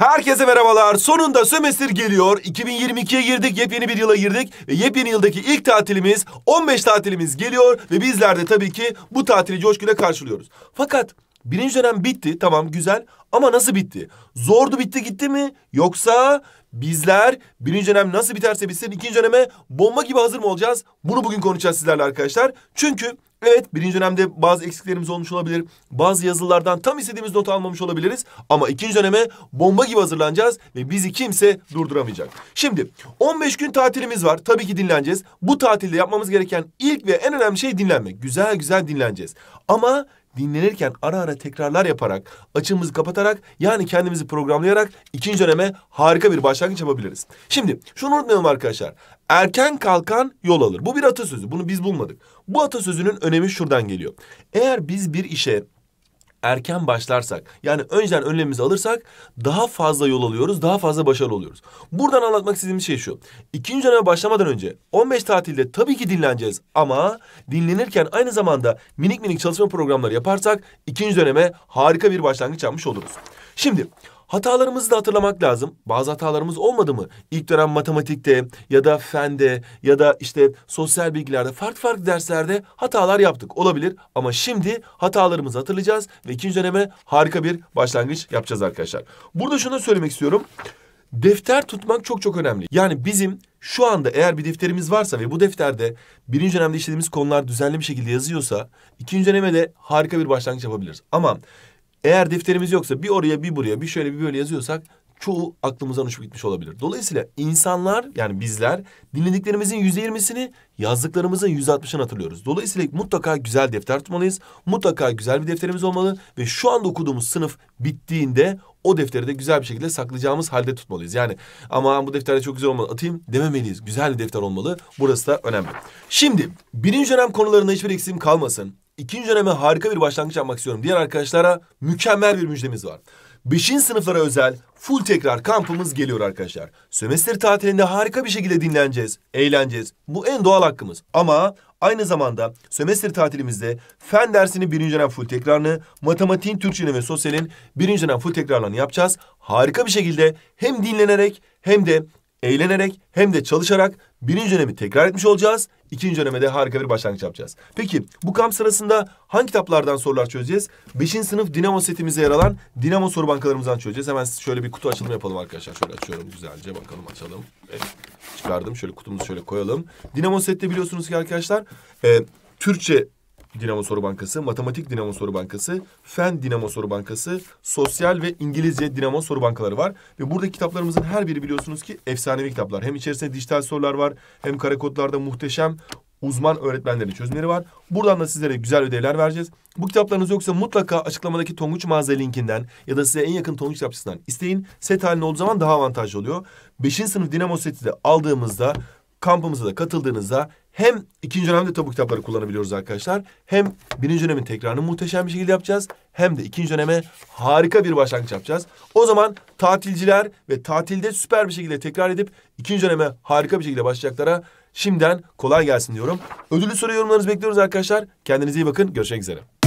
Herkese merhabalar. Sonunda sömestr geliyor. 2022'ye girdik. Yepyeni bir yıla girdik. Ve yepyeni yıldaki ilk tatilimiz 15 tatilimiz geliyor. Ve bizler de tabii ki bu tatili coşkuyla karşılıyoruz. Fakat birinci dönem bitti. Tamam güzel. Ama nasıl bitti? Zordu bitti gitti mi? Yoksa bizler birinci dönem nasıl biterse bitsin ikinci döneme bomba gibi hazır mı olacağız? Bunu bugün konuşacağız sizlerle arkadaşlar. Çünkü Evet birinci dönemde bazı eksiklerimiz olmuş olabilir. Bazı yazılardan tam istediğimiz not almamış olabiliriz. Ama ikinci döneme bomba gibi hazırlanacağız ve bizi kimse durduramayacak. Şimdi 15 gün tatilimiz var. Tabii ki dinleneceğiz. Bu tatilde yapmamız gereken ilk ve en önemli şey dinlenmek. Güzel güzel dinleneceğiz. Ama dinlenirken ara ara tekrarlar yaparak, açımızı kapatarak yani kendimizi programlayarak ikinci döneme harika bir başlangıç yapabiliriz. Şimdi şunu unutmayalım arkadaşlar. Erken kalkan yol alır. Bu bir atasözü. Bunu biz bulmadık. Bu atasözünün önemi şuradan geliyor. Eğer biz bir işe erken başlarsak yani önceden önlemimizi alırsak daha fazla yol alıyoruz, daha fazla başarılı oluyoruz. Buradan anlatmak istediğim şey şu. İkinci döneme başlamadan önce 15 tatilde tabii ki dinleneceğiz ama dinlenirken aynı zamanda minik minik çalışma programları yaparsak ikinci döneme harika bir başlangıç yapmış oluruz. Şimdi hatalarımızı da hatırlamak lazım. Bazı hatalarımız olmadı mı? İlk dönem matematikte ya da fende ya da işte sosyal bilgilerde farklı farklı derslerde hatalar yaptık. Olabilir ama şimdi hatalarımızı hatırlayacağız ve ikinci döneme harika bir başlangıç yapacağız arkadaşlar. Burada şunu söylemek istiyorum. Defter tutmak çok çok önemli. Yani bizim şu anda eğer bir defterimiz varsa ve bu defterde birinci dönemde işlediğimiz konular düzenli bir şekilde yazıyorsa ikinci döneme de harika bir başlangıç yapabiliriz. Ama eğer defterimiz yoksa bir oraya bir buraya bir şöyle bir böyle yazıyorsak çoğu aklımızdan uçup gitmiş olabilir. Dolayısıyla insanlar yani bizler dinlediklerimizin yüzde yirmisini yazdıklarımızın yüzde altmışını hatırlıyoruz. Dolayısıyla mutlaka güzel defter tutmalıyız. Mutlaka güzel bir defterimiz olmalı ve şu anda okuduğumuz sınıf bittiğinde o defteri de güzel bir şekilde saklayacağımız halde tutmalıyız. Yani ama bu defterde çok güzel olmalı atayım dememeliyiz. Güzel bir defter olmalı. Burası da önemli. Şimdi birinci dönem konularında hiçbir eksiğim kalmasın ikinci döneme harika bir başlangıç yapmak istiyorum. Diğer arkadaşlara mükemmel bir müjdemiz var. Beşinci sınıflara özel full tekrar kampımız geliyor arkadaşlar. Sömestr tatilinde harika bir şekilde dinleneceğiz, eğleneceğiz. Bu en doğal hakkımız. Ama aynı zamanda sömestr tatilimizde fen dersini birinci dönem full tekrarını, matematiğin, Türkçenin ve sosyalin birinci dönem full tekrarlarını yapacağız. Harika bir şekilde hem dinlenerek hem de eğlenerek hem de çalışarak birinci dönemi tekrar etmiş olacağız. İkinci döneme de harika bir başlangıç yapacağız. Peki bu kamp sırasında hangi kitaplardan sorular çözeceğiz? Beşinci sınıf Dinamo setimize yer alan Dinamo soru bankalarımızdan çözeceğiz. Hemen şöyle bir kutu açılımı yapalım arkadaşlar. Şöyle açıyorum güzelce bakalım açalım. Evet, çıkardım şöyle kutumuzu şöyle koyalım. Dinamo sette biliyorsunuz ki arkadaşlar e, Türkçe Dinamo Soru Bankası, Matematik Dinamo Soru Bankası, Fen Dinamo Soru Bankası, Sosyal ve İngilizce Dinamo Soru Bankaları var. Ve burada kitaplarımızın her biri biliyorsunuz ki efsanevi kitaplar. Hem içerisinde dijital sorular var hem kare kodlarda muhteşem uzman öğretmenlerin çözümleri var. Buradan da sizlere güzel ödevler vereceğiz. Bu kitaplarınız yoksa mutlaka açıklamadaki Tonguç mağaza linkinden ya da size en yakın Tonguç kitapçısından isteyin. Set halinde olduğu zaman daha avantajlı oluyor. Beşinci sınıf Dinamo seti de aldığımızda kampımıza da katıldığınızda hem ikinci dönemde tabu kitapları kullanabiliyoruz arkadaşlar. Hem birinci dönemin tekrarını muhteşem bir şekilde yapacağız. Hem de ikinci döneme harika bir başlangıç yapacağız. O zaman tatilciler ve tatilde süper bir şekilde tekrar edip ikinci döneme harika bir şekilde başlayacaklara şimdiden kolay gelsin diyorum. Ödüllü soru yorumlarınızı bekliyoruz arkadaşlar. Kendinize iyi bakın. Görüşmek üzere.